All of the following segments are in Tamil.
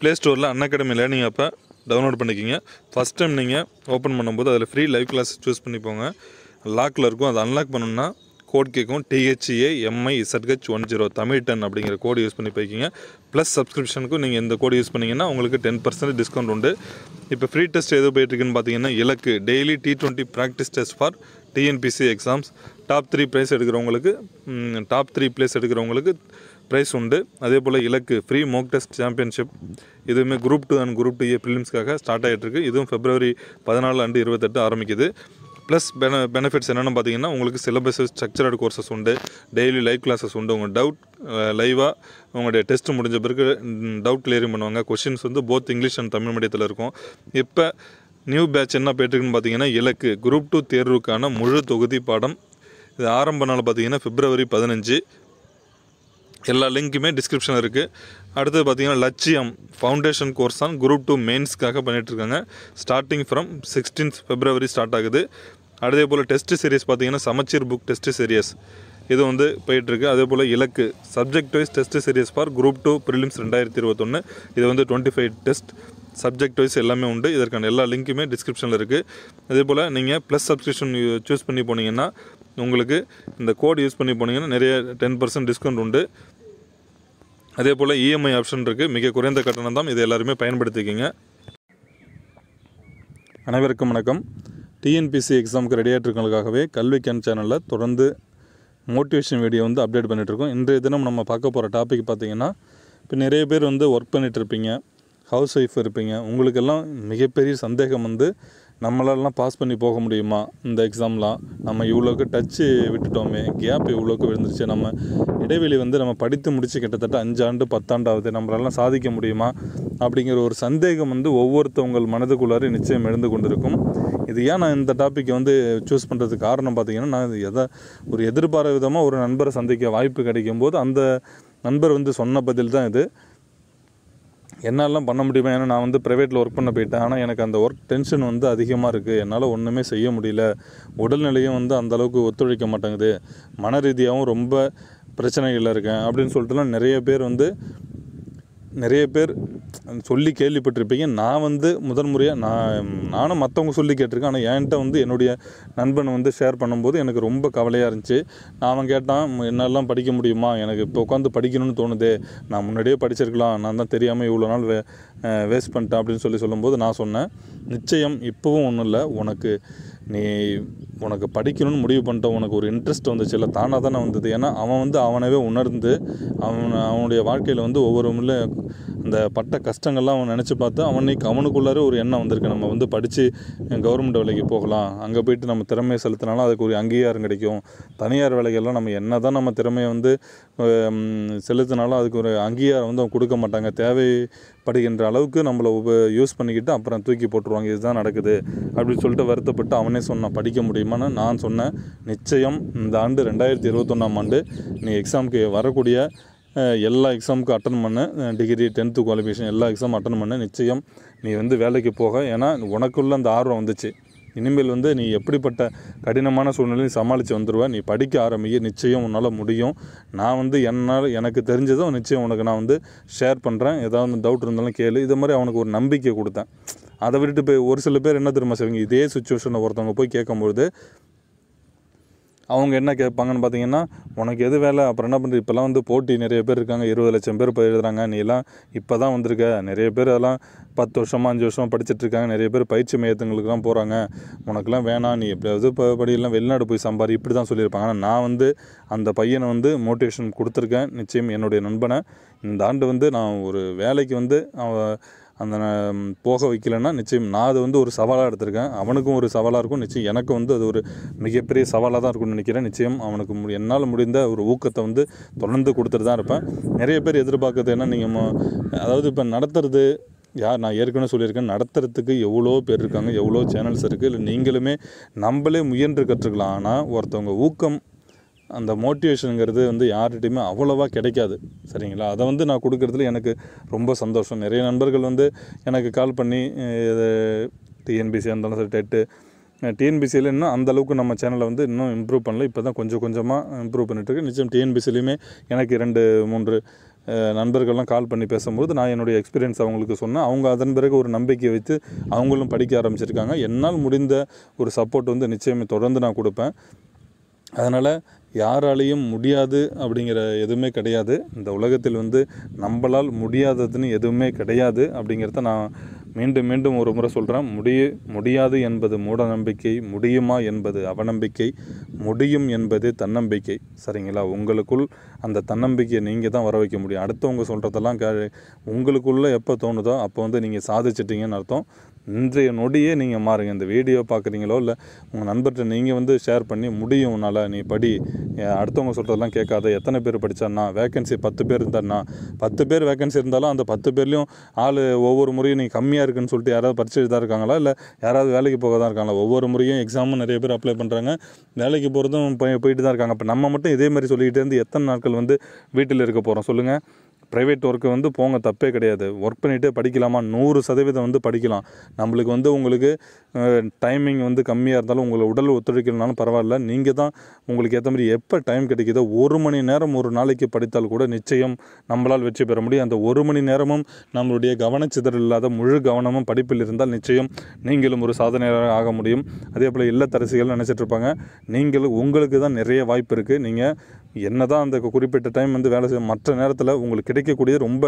ப்ளே ஸ்டோரில் அன் அகாடமி லேர்னிங் அப்போ டவுன்லோட் பண்ணிக்கிங்க ஃபஸ்ட் டைம் நீங்கள் ஓப்பன் பண்ணும்போது அதில் ஃப்ரீ லைவ் கிளாஸ் சூஸ் பண்ணிப்போங்க லாக்கில் இருக்கும் அதை அன்லாக் பண்ணணுன்னா கோட் கேட்கும் DHA MI ZH one zero Tamil ten அப்படிங்கிற கோடு யூஸ் பண்ணி போய்க்கிங்க ப்ளஸ் சப்ஸ்கிரிப்ஷனுக்கும் நீங்கள் இந்த கோடு யூஸ் பண்ணிங்கன்னா உங்களுக்கு டென் பர்சன்ட் டிஸ்கவுண்ட் உண்டு இப்போ ஃப்ரீ டெஸ்ட் எது போயிட்டுருக்குன்னு பார்த்தீங்கன்னா Ilakku daily T twenty practice test for TNPSC exams top three place எடுக்கிறவங்களுக்கு டாப் த்ரீ ப்ளேஸ் எடுக்கிறவங்களுக்கு ப்ரைஸ் உண்டு அதே போல் Ilakku free mock test championship இதுவுமே group two and group two A ஃபிலிம்ஸ்க்காக ஸ்டார்ட் ஆகிட்டுருக்கு இதுவும் ஃபெப்ரவரி பதினாலு அண்டு இருபத்தெட்டு ஆரம்பிக்குது ப்ளஸ் பென பெனிஃபிட்ஸ் என்னென்னு பார்த்தீங்கன்னா உங்களுக்கு சிலபஸஸ் ஸ்ட்ரக்சர்டு கோர்சஸ் உண்டு டெய்லி லைவ் கிளாஸஸ் உண்டு உங்கள் டவுட் லைவாக உங்களுடைய டெஸ்ட் முடிஞ்ச பிறகு டவுட் கிளியரிங் பண்ணுவாங்க கொஷின்ஸ் வந்து போத் இங்கிலீஷ் அண்ட் தமிழ் மீடியத்தில் இருக்கும் இப்போ நியூ பேட்ச் என்ன போயிட்டுருக்குன்னு பார்த்தீங்கன்னா இலக்கு குரூப் டூ தேர்வுக்கான முழு தொகுதி பாடம் இது ஆரம்ப நாள் பார்த்தீங்கன்னா பிப்ரவரி பதினஞ்சு எல்லா லிங்க்குமே டிஸ்கிரிப்ஷன் இருக்குது அடுத்து பார்த்தீங்கன்னா லட்சியம் ஃபவுண்டேஷன் கோர்ஸ் தான் குரூப் டூ மெயின்ஸ்க்காக பண்ணிகிட்ருக்காங்க starting from sixteenth February start ஆகுது அதே போல் டெஸ்ட் சீரியஸ் பார்த்திங்கன்னா சமச்சீர் புக் டெஸ்ட் சீரியஸ் இது வந்து போயிட்டுருக்கு அதே போல் Ilakku subject wise test series for group two prelims ரெண்டாயிரத்தி இருபத்தொன்று இது வந்து twenty five test subject wise எல்லாமே உண்டு இதற்கான எல்லா லிங்க்குமே டிஸ்கிரிப்ஷனில் இருக்குது அதே போல் நீங்கள் ப்ளஸ் சப்ஸ்கிரிப்ஷன் சூஸ் பண்ணி போனீங்கன்னா உங்களுக்கு இந்த கோட் யூஸ் பண்ணி போனீங்கன்னா நிறைய டென் பர்சன்ட் டிஸ்கவுண்ட் உண்டு அதே போல் இஎம்ஐ e ஆப்ஷன் இருக்குது மிக குறைந்த கட்டணம் தான் இதை எல்லாருமே பயன்படுத்திக்கிங்க அனைவருக்கும் வணக்கம் டிஎன்பிசி எக்ஸாமுக்கு ரெடி ஆகிட்டுருக்கவங்களுக்காகவே கல்வி கேன் சேனலில் தொடர்ந்து மோட்டிவேஷன் வீடியோ வந்து அப்டேட் பண்ணிகிட்ருக்கோம் இன்றைய தினம் நம்ம பார்க்க போகிற டாபிக் பார்த்திங்கன்னா இப்போ நிறைய பேர் வந்து ஒர்க் பண்ணிகிட்ருப்பீங்க ஹவுஸ் ஒய்ஃப் இருப்பீங்க உங்களுக்கெல்லாம் மிகப்பெரிய சந்தேகம் வந்து நம்மளாலாம் பாஸ் பண்ணி போக முடியுமா இந்த எக்ஸாம்லாம் நம்ம இவ்வளோக்கு டச்சு விட்டுட்டோமே கேப் இவ்வளோக்கு விழுந்துருச்சு நம்ம இடைவெளி வந்து நம்ம படித்து முடித்து கிட்டத்தட்ட அஞ்சாண்டு பத்தாண்டாவது நம்மளால சாதிக்க முடியுமா அப்படிங்கிற ஒரு சந்தேகம் வந்து ஒவ்வொருத்தவங்கள் மனதுக்குள்ளார நிச்சயம் எழுந்து கொண்டிருக்கும் இது ஏன் நான் இந்த டாப்பிக்கை வந்து சூஸ் பண்ணுறதுக்கு காரணம் பார்த்தீங்கன்னா நான் எதை ஒரு எதிர்பார விதமாக ஒரு நண்பரை சந்திக்க வாய்ப்பு கிடைக்கும் போது அந்த நண்பர் வந்து சொன்ன பதில் தான் இது என்னெல்லாம் பண்ண முடியுமா ஏன்னா நான் வந்து ப்ரைவேட்டில் ஒர்க் பண்ண போயிட்டேன் ஆனால் எனக்கு அந்த ஒர்க் டென்ஷன் வந்து அதிகமாக இருக்குது என்னால் ஒன்றுமே செய்ய முடியல உடல்நிலையும் வந்து அந்தளவுக்கு ஒத்துழைக்க மாட்டேங்குது மன ரீதியாகவும் ரொம்ப பிரச்சனைகளில் இருக்கேன் அப்படின்னு சொல்லிட்டுலாம் நிறைய பேர் வந்து நிறைய பேர் சொல்லி கேள்விப்பட்டிருப்பீங்க நான் வந்து முதல் முறையாக நான் நானும் மற்றவங்க சொல்லி கேட்டிருக்கேன் ஆனால் என்கிட்ட வந்து என்னுடைய நண்பன் வந்து ஷேர் பண்ணும்போது எனக்கு ரொம்ப கவலையாக இருந்துச்சு நான் அவன் கேட்டான் என்னெல்லாம் படிக்க முடியுமா எனக்கு இப்போ உட்காந்து படிக்கணும்னு தோணுதே நான் முன்னாடியே படிச்சிருக்கலாம் நான் தான் தெரியாமல் இவ்வளோ நாள் வே வேஸ்ட் பண்ணிட்டேன் அப்படின்னு சொல்லி சொல்லும்போது நான் சொன்னேன் நிச்சயம் இப்போவும் ஒன்றும் இல்லை உனக்கு நீ உனக்கு படிக்கணும்னு முடிவு பண்ணிட்ட உனக்கு ஒரு இன்ட்ரெஸ்ட் வந்துச்சு இல்லை தானாக தானே வந்தது ஏன்னா அவன் வந்து அவனவே உணர்ந்து அவன் அவனுடைய வாழ்க்கையில் வந்து ஒவ்வொரு முள்ள அந்த பட்ட கஷ்டங்கள்லாம் அவன் நினச்சி பார்த்து அவனுக்கு அவனுக்குள்ளாரே ஒரு எண்ணம் வந்திருக்கு நம்ம வந்து படித்து கவர்மெண்ட் வேலைக்கு போகலாம் அங்கே போயிட்டு நம்ம திறமையை செலுத்தினாலும் அதுக்கு ஒரு அங்கீகாரம் கிடைக்கும் தனியார் வேலைகள்லாம் நம்ம என்ன தான் நம்ம திறமையை வந்து செலுத்தினாலும் அதுக்கு ஒரு அங்கீகாரம் வந்து அவன் கொடுக்க மாட்டாங்க தேவை படுகின்ற அளவுக்கு நம்மளை யூஸ் பண்ணிக்கிட்டு அப்புறம் தூக்கி போட்டுருவாங்க இதுதான் நடக்குது அப்படின்னு சொல்லிட்டு வருத்தப்பட்டு அவனே சொன்னான் படிக்க முடியுமான்னு நான் சொன்னேன் நிச்சயம் இந்த ஆண்டு ரெண்டாயிரத்தி இருபத்தொன்னாம் ஆண்டு நீ எக்ஸாமுக்கு வரக்கூடிய எல்லா எக்ஸாமுக்கும் அட்டன் பண்ண டிகிரி டென்த்து குவாலிஃபிகேஷன் எல்லா எக்ஸாமும் அட்டன் பண்ண நிச்சயம் நீ வந்து வேலைக்கு போக ஏன்னா உனக்குள்ளே அந்த ஆர்வம் வந்துச்சு இனிமேல் வந்து நீ எப்படிப்பட்ட கடினமான சூழ்நிலையும் சமாளித்து வந்துடுவேன் நீ படிக்க ஆரம்பிக்க நிச்சயம் உன்னால் முடியும் நான் வந்து என்னால் எனக்கு தெரிஞ்சதும் நிச்சயம் உனக்கு நான் வந்து ஷேர் பண்ணுறேன் ஏதாவது டவுட் இருந்தாலும் கேளு இதை மாதிரி அவனுக்கு ஒரு நம்பிக்கை கொடுத்தேன் அதை விட்டுட்டு போய் ஒரு சில பேர் என்ன திரும்ப செய்வீங்க இதே சுச்சுவேஷனில் ஒருத்தவங்க போய் கேட்கும்பொழுது அவங்க என்ன கேட்பாங்கன்னு பார்த்தீங்கன்னா உனக்கு எது வேலை அப்புறம் என்ன பண்ணுற இப்போல்லாம் வந்து போட்டி நிறைய பேர் இருக்காங்க இருபது லட்சம் பேர் போயிருக்கிறாங்க நீ எல்லாம் இப்போ தான் வந்திருக்க நிறைய பேர் அதெல்லாம் பத்து வருஷமாக அஞ்சு வருஷமாக படிச்சுட்ருக்காங்க நிறைய பேர் பயிற்சி மையத்துங்களுக்குலாம் போகிறாங்க உனக்குலாம் வேணாம் நீ எப்படியாவது இப்போ படியெல்லாம் வெளிநாடு போய் சம்பாரி இப்படி தான் சொல்லியிருப்பாங்க ஆனால் நான் வந்து அந்த பையனை வந்து மோட்டிவேஷன் கொடுத்துருக்கேன் நிச்சயம் என்னுடைய நண்பனை இந்த ஆண்டு வந்து நான் ஒரு வேலைக்கு வந்து அவன் அந்த போக வைக்கலன்னா நிச்சயம் நான் அது வந்து ஒரு சவாலாக எடுத்திருக்கேன் அவனுக்கும் ஒரு சவாலாக இருக்கும் நிச்சயம் எனக்கு வந்து அது ஒரு மிகப்பெரிய சவாலாக தான் இருக்கும்னு நினைக்கிறேன் நிச்சயம் அவனுக்கு என்னால் முடிந்த ஒரு ஊக்கத்தை வந்து தொடர்ந்து கொடுத்துட்டு தான் இருப்பேன் நிறைய பேர் எதிர்பார்க்கறது என்ன நீங்கள் அதாவது இப்போ நடத்துறது யார் நான் ஏற்கனவே சொல்லியிருக்கேன் நடத்துறதுக்கு எவ்வளோ பேர் இருக்காங்க எவ்வளோ சேனல்ஸ் இருக்குது இல்லை நீங்களுமே நம்மளே முயன்று கற்றுக்கலாம் ஆனால் ஒருத்தவங்க ஊக்கம் அந்த மோட்டிவேஷனுங்கிறது வந்து யார்கிட்டையுமே அவ்வளோவா கிடைக்காது சரிங்களா அதை வந்து நான் கொடுக்குறதுல எனக்கு ரொம்ப சந்தோஷம் நிறைய நண்பர்கள் வந்து எனக்கு கால் பண்ணி இது டிஎன்பிசியாக இருந்தாலும் சரி டெட்டு டிஎன்பிசியில் இன்னும் அந்தளவுக்கு நம்ம சேனலை வந்து இன்னும் இம்ப்ரூவ் பண்ணல இப்போ தான் கொஞ்சம் கொஞ்சமாக இம்ப்ரூவ் பண்ணிட்டுருக்கு நிச்சயம் டிஎன்பிசிலையுமே எனக்கு இரண்டு மூன்று நண்பர்கள்லாம் கால் பண்ணி பேசும்போது நான் என்னுடைய எக்ஸ்பீரியன்ஸ் அவங்களுக்கு சொன்னேன் அவங்க அதன் பிறகு ஒரு நம்பிக்கை வைத்து அவங்களும் படிக்க ஆரம்பிச்சிருக்காங்க என்னால் முடிந்த ஒரு சப்போர்ட் வந்து நிச்சயமே தொடர்ந்து நான் கொடுப்பேன் அதனால் யாராலையும் முடியாது அப்படிங்கிற எதுவுமே கிடையாது இந்த உலகத்தில் வந்து நம்மளால் முடியாததுன்னு எதுவுமே கிடையாது அப்படிங்கிறத நான் மீண்டும் மீண்டும் ஒரு முறை சொல்கிறேன் முடிய முடியாது என்பது மூட நம்பிக்கை முடியுமா என்பது அவநம்பிக்கை முடியும் என்பது தன்னம்பிக்கை சரிங்களா உங்களுக்குள் அந்த தன்னம்பிக்கையை நீங்கள் தான் வர வைக்க முடியும் அடுத்தவங்க சொல்கிறதெல்லாம் க உங்களுக்குள்ளே எப்போ தோணுதோ அப்போ வந்து நீங்கள் சாதிச்சிட்டிங்கன்னு அர்த்தம் இன்றைய நொடியே நீங்கள் மாறுங்க இந்த வீடியோ பார்க்குறீங்களோ இல்லை உங்கள் நண்பர்கிட்ட நீங்கள் வந்து ஷேர் பண்ணி முடியும் உன்னால் நீ படி அடுத்தவங்க சொல்கிறதெல்லாம் கேட்காத எத்தனை பேர் படித்தாண்ணா வேக்கன்சி பத்து பேர் இருந்தாண்ணா பத்து பேர் வேக்கன்சி இருந்தாலும் அந்த பத்து பேர்லேயும் ஆள் ஒவ்வொரு முறையும் நீங்கள் கம்மியாக இருக்குன்னு சொல்லிட்டு யாராவது படிச்சுட்டு தான் இருக்காங்களா இல்லை யாராவது வேலைக்கு போக தான் இருக்காங்களா ஒவ்வொரு முறையும் எக்ஸாமும் நிறைய பேர் அப்ளை பண்ணுறாங்க வேலைக்கு போகிறதும் போயிட்டு தான் இருக்காங்க இப்போ நம்ம மட்டும் இதே மாதிரி சொல்லிக்கிட்டே இருந்து எத்தனை நாட்கள் வந்து வீட்டில் இருக்க போகிறோம் சொல்லுங்கள் ப்ரைவேட் ஒர்க்கு வந்து போங்க தப்பே கிடையாது ஒர்க் பண்ணிவிட்டு படிக்கலாமா நூறு சதவீதம் வந்து படிக்கலாம் நம்மளுக்கு வந்து உங்களுக்கு டைமிங் வந்து கம்மியாக இருந்தாலும் உங்களை உடல் ஒத்துழைக்கணும்னாலும் பரவாயில்ல நீங்கள் தான் உங்களுக்கு ஏற்ற மாதிரி எப்போ டைம் கிடைக்கிதோ ஒரு மணி நேரம் ஒரு நாளைக்கு படித்தால் கூட நிச்சயம் நம்மளால் வெற்றி பெற முடியும் அந்த ஒரு மணி நேரமும் நம்மளுடைய கவனச்சிதறல் இல்லாத முழு கவனமும் படிப்பில் இருந்தால் நிச்சயம் நீங்களும் ஒரு சாதனையாளராக ஆக முடியும் அதே போல் இல்லத்தரசிகள் நினச்சிட்ருப்பாங்க நீங்கள் உங்களுக்கு தான் நிறைய வாய்ப்பு இருக்குது நீங்கள் என்ன தான் அந்த குறிப்பிட்ட டைம் வந்து வேலை செய்ய மற்ற நேரத்தில் உங்களுக்கு கிடைக்கக்கூடிய ரொம்ப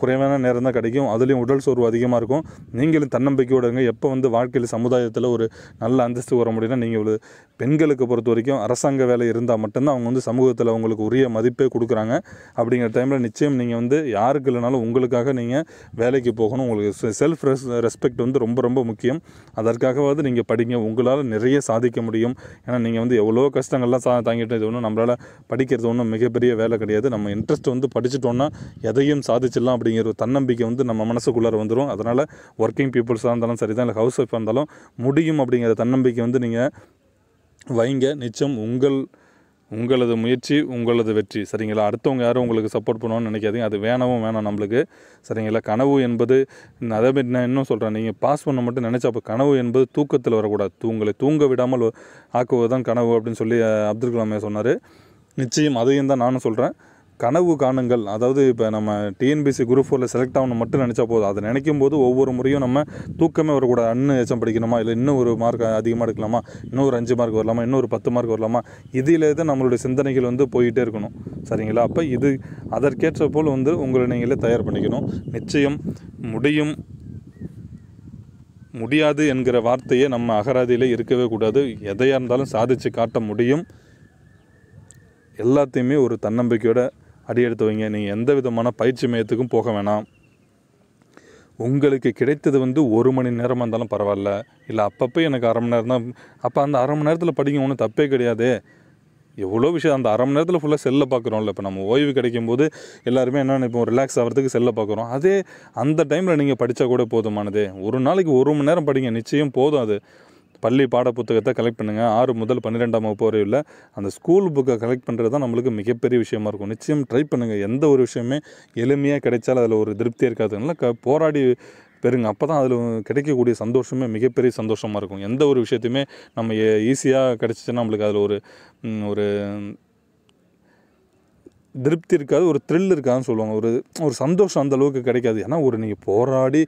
குறைவான நேரம் தான் கிடைக்கும் அதுலேயும் உடல் சோர்வு அதிகமாக இருக்கும் நீங்களும் தன்னம்பிக்கை விடுங்க எப்போ வந்து வாழ்க்கையில் சமுதாயத்தில் ஒரு நல்ல அந்தஸ்து வர முடியும்னா நீங்கள் ஒரு பெண்களுக்கு பொறுத்த வரைக்கும் அரசாங்க வேலை இருந்தால் மட்டும்தான் அவங்க வந்து சமூகத்தில் அவங்களுக்கு உரிய மதிப்பே கொடுக்குறாங்க அப்படிங்கிற டைமில் நிச்சயம் நீங்கள் வந்து யாருக்கு இல்லைனாலும் உங்களுக்காக நீங்கள் வேலைக்கு போகணும் உங்களுக்கு செல்ஃப் ரெஸ் ரெஸ்பெக்ட் வந்து ரொம்ப ரொம்ப முக்கியம் அதற்காகவாவது நீங்கள் படிங்க உங்களால் நிறைய சாதிக்க முடியும் ஏன்னா நீங்கள் வந்து எவ்வளோ கஷ்டங்கள்லாம் சா தாங்கிட்டு இது ஒன்றும் நம்மளால் படிக்கிறது ஒன்றும் மிகப்பெரிய வேலை கிடையாது நம்ம இன்ட்ரெஸ்ட் வந்து படிச்சுட்டோன்னா எதையும் சாதிச்சிடலாம் அப்படிங்கிற ஒரு தன்னம்பிக்கை வந்து நம்ம மனசுக்குள்ளார வந்துடும் அதனால் ஒர்க்கிங் பீப்புள்ஸாக இருந்தாலும் சரி தான் இல்லை ஹவுஸ் ஒய்ஃபாக இருந்தாலும் முடியும் அப்படிங்கிற தன்னம்பிக்கை வந்து நீங்கள் வைங்க நிச்சயம் உங்கள் உங்களது முயற்சி உங்களது வெற்றி சரிங்களா அடுத்தவங்க யாரும் உங்களுக்கு சப்போர்ட் பண்ணுவோன்னு நினைக்காதீங்க அது வேணவும் வேணாம் நம்மளுக்கு சரிங்களா கனவு என்பது அதை நான் இன்னும் சொல்கிறேன் நீங்கள் பாஸ் பண்ண மட்டும் நினச்சா அப்போ கனவு என்பது தூக்கத்தில் வரக்கூடாது உங்களை தூங்க விடாமல் ஆக்குவது தான் கனவு அப்படின்னு சொல்லி அப்துல் கலாமே சொன்னார் நிச்சயம் அதையும் தான் நானும் சொல்கிறேன் கனவு காணுங்கள் அதாவது இப்போ நம்ம டிஎன்பிசி குரூப் ஃபோரில் செலக்ட் ஆகணும் மட்டும் நினச்சா போதும் அதை நினைக்கும் போது ஒவ்வொரு முறையும் நம்ம தூக்கமே வரக்கூடாது அண்ணு எச்சம் படிக்கணுமா இல்லை இன்னும் ஒரு மார்க் அதிகமாக எடுக்கலாமா இன்னும் ஒரு அஞ்சு மார்க் வரலாமா இன்னும் ஒரு பத்து மார்க் வரலாமா இதில் தான் நம்மளுடைய சிந்தனைகள் வந்து போயிட்டே இருக்கணும் சரிங்களா அப்போ இது அதற்கேற்ற போல் வந்து உங்களை நீங்களே தயார் பண்ணிக்கணும் நிச்சயம் முடியும் முடியாது என்கிற வார்த்தையே நம்ம அகராதியில் இருக்கவே கூடாது எதையாக இருந்தாலும் சாதித்து காட்ட முடியும் எல்லாத்தையுமே ஒரு தன்னம்பிக்கையோடு அடியெடுத்து வைங்க நீங்கள் எந்த விதமான பயிற்சி மையத்துக்கும் போக வேணாம் உங்களுக்கு கிடைத்தது வந்து ஒரு மணி நேரமாக இருந்தாலும் பரவாயில்ல இல்லை அப்பப்போ எனக்கு அரை மணி நேரம் தான் அப்போ அந்த அரை மணி நேரத்தில் படிக்க ஒன்றும் தப்பே கிடையாது எவ்வளோ விஷயம் அந்த அரை மணி நேரத்தில் ஃபுல்லாக செல்லை பார்க்குறோம்ல இப்போ நம்ம ஓய்வு கிடைக்கும் போது எல்லாருமே என்ன நினைப்போம் ரிலாக்ஸ் ஆகிறதுக்கு செல்லை பார்க்குறோம் அதே அந்த டைமில் நீங்கள் படித்தா கூட போதுமானது ஒரு நாளைக்கு ஒரு மணி நேரம் படிங்க நிச்சயம் போதும் அது பள்ளி பாட புத்தகத்தை கலெக்ட் பண்ணுங்கள் ஆறு முதல் பன்னிரெண்டாம் வகுப்பு வரை உள்ள அந்த ஸ்கூல் புக்கை கலெக்ட் பண்ணுறது தான் நம்மளுக்கு மிகப்பெரிய விஷயமா இருக்கும் நிச்சயம் ட்ரை பண்ணுங்கள் எந்த ஒரு விஷயமே எளிமையாக கிடைச்சாலும் அதில் ஒரு திருப்தி இருக்காதுனால க போராடி பெருங்க அப்போ தான் அதில் கிடைக்கக்கூடிய சந்தோஷமே மிகப்பெரிய சந்தோஷமாக இருக்கும் எந்த ஒரு விஷயத்தையுமே நம்ம ஈஸியாக கிடச்சிச்சின்னா நம்மளுக்கு அதில் ஒரு ஒரு திருப்தி இருக்காது ஒரு த்ரில் இருக்காதுன்னு சொல்லுவாங்க ஒரு ஒரு சந்தோஷம் அந்த அளவுக்கு கிடைக்காது ஏன்னா ஒரு நீங்கள் போராடி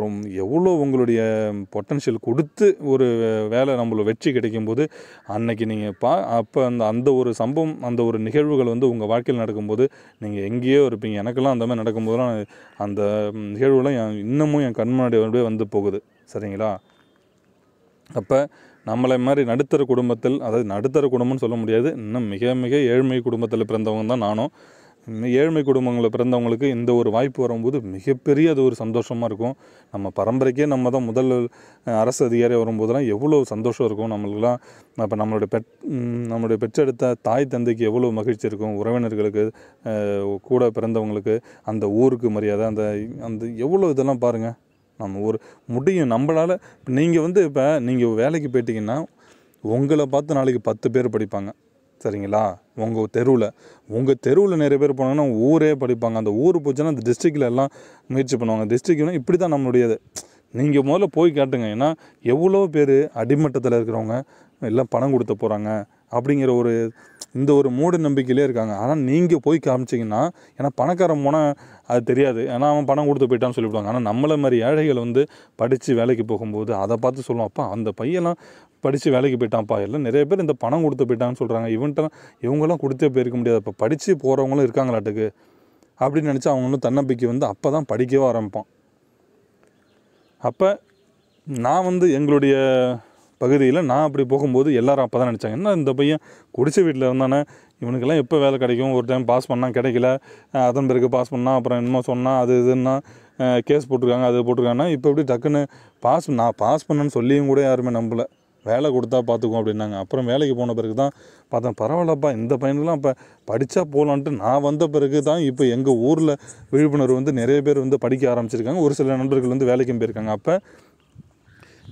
ரொம் எவ்வளோ உங்களுடைய பொட்டன்ஷியல் கொடுத்து ஒரு வேலை நம்மளை வெற்றி கிடைக்கும் போது அன்னைக்கு நீங்கள் பா அப்போ அந்த அந்த ஒரு சம்பவம் அந்த ஒரு நிகழ்வுகள் வந்து உங்கள் வாழ்க்கையில் நடக்கும்போது நீங்கள் எங்கேயோ இருப்பீங்க எனக்கெல்லாம் அந்த மாதிரி நடக்கும்போதெல்லாம் அந்த நிகழ்வுலாம் என் இன்னமும் என் கண் முன்னாடி வந்து போகுது சரிங்களா அப்போ நம்மளை மாதிரி நடுத்தர குடும்பத்தில் அதாவது நடுத்தர குடும்பம்னு சொல்ல முடியாது இன்னும் மிக மிக ஏழ்மை குடும்பத்தில் பிறந்தவங்க தான் நானும் ஏழ்மை குடும்பங்களில் பிறந்தவங்களுக்கு இந்த ஒரு வாய்ப்பு வரும்போது மிகப்பெரிய அது ஒரு சந்தோஷமாக இருக்கும் நம்ம பரம்பரைக்கே நம்ம தான் முதல் அரசு அதிகாரி வரும்போதெல்லாம் எவ்வளோ சந்தோஷம் இருக்கும் நம்மளுக்கெல்லாம் இப்போ நம்மளுடைய பெட் நம்மளுடைய பெற்றெடுத்த தாய் தந்தைக்கு எவ்வளோ மகிழ்ச்சி இருக்கும் உறவினர்களுக்கு கூட பிறந்தவங்களுக்கு அந்த ஊருக்கு மரியாதை அந்த அந்த எவ்வளோ இதெல்லாம் பாருங்கள் நம்ம ஒரு முடியும் நம்மளால் நீங்கள் வந்து இப்போ நீங்கள் வேலைக்கு போயிட்டீங்கன்னா உங்களை பார்த்து நாளைக்கு பத்து பேர் படிப்பாங்க சரிங்களா உங்கள் தெருவில் உங்கள் தெருவில் நிறைய பேர் போனாங்கன்னா ஊரே படிப்பாங்க அந்த ஊர் போச்சுன்னா அந்த டிஸ்ட்ரிக்டில் எல்லாம் முயற்சி பண்ணுவாங்க டிஸ்ட்ரிக்ட்னா இப்படி தான் நம்மளுடையது நீங்கள் முதல்ல போய் கேட்டுங்க ஏன்னா எவ்வளோ பேர் அடிமட்டத்தில் இருக்கிறவங்க எல்லாம் பணம் கொடுத்த போகிறாங்க அப்படிங்கிற ஒரு இந்த ஒரு மூட நம்பிக்கையிலே இருக்காங்க ஆனால் நீங்கள் போய் காமிச்சிங்கன்னா ஏன்னா பணக்காரன் போனால் அது தெரியாது ஏன்னா அவன் பணம் கொடுத்து போயிட்டான்னு சொல்லிவிடுவாங்க ஆனால் நம்மளை மாதிரி ஏழைகள் வந்து படித்து வேலைக்கு போகும்போது அதை பார்த்து சொல்லுவோம் அப்பா அந்த பையெல்லாம் படித்து வேலைக்கு போயிட்டான்ப்பா எல்லாம் நிறைய பேர் இந்த பணம் கொடுத்து போயிட்டான்னு சொல்கிறாங்க இவன்ட்டெலாம் இவங்களாம் கொடுத்தே போயிருக்க முடியாது அப்போ படித்து போகிறவங்களும் இருக்காங்களாட்டுக்கு அப்படின்னு நினச்சி அவங்களும் தன்னம்பிக்கை வந்து அப்போ தான் படிக்கவே ஆரம்பிப்பான் அப்போ நான் வந்து எங்களுடைய பகுதியில் நான் அப்படி போகும்போது எல்லோரும் அப்போ தான் நினச்சாங்க என்ன இந்த பையன் குடிச்ச வீட்டில் இருந்தானே இவனுக்கெல்லாம் எப்போ வேலை கிடைக்கும் ஒரு டைம் பாஸ் பண்ணால் கிடைக்கல அதன் பிறகு பாஸ் பண்ணால் அப்புறம் என்னமோ சொன்னால் அது இதுன்னா கேஸ் போட்டிருக்காங்க அது போட்டிருக்காங்கன்னா இப்போ எப்படி டக்குன்னு பாஸ் நான் பாஸ் பண்ணேன்னு சொல்லியும் கூட யாருமே நம்பலை வேலை கொடுத்தா பார்த்துக்குவோம் அப்படின்னாங்க அப்புறம் வேலைக்கு போன பிறகு தான் பார்த்தேன் பரவாயில்லப்பா இந்த பையன்லாம் இப்போ படித்தா போகலான்ட்டு நான் வந்த பிறகு தான் இப்போ எங்கள் ஊரில் விழிப்புணர்வு வந்து நிறைய பேர் வந்து படிக்க ஆரம்பிச்சிருக்காங்க ஒரு சில நண்பர்கள் வந்து வேலைக்கும் போயிருக்காங்க அப்போ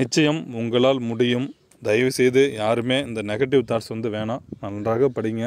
நிச்சயம் உங்களால் முடியும் தயவுசெய்து யாருமே இந்த நெகட்டிவ் தாட்ஸ் வந்து வேணாம் நன்றாக படிங்க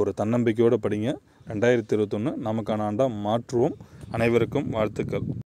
ஒரு தன்னம்பிக்கையோடு படிங்க ரெண்டாயிரத்தி இருபத்தொன்று நமக்கான ஆண்டாக மாற்றுவோம் அனைவருக்கும் வாழ்த்துக்கள்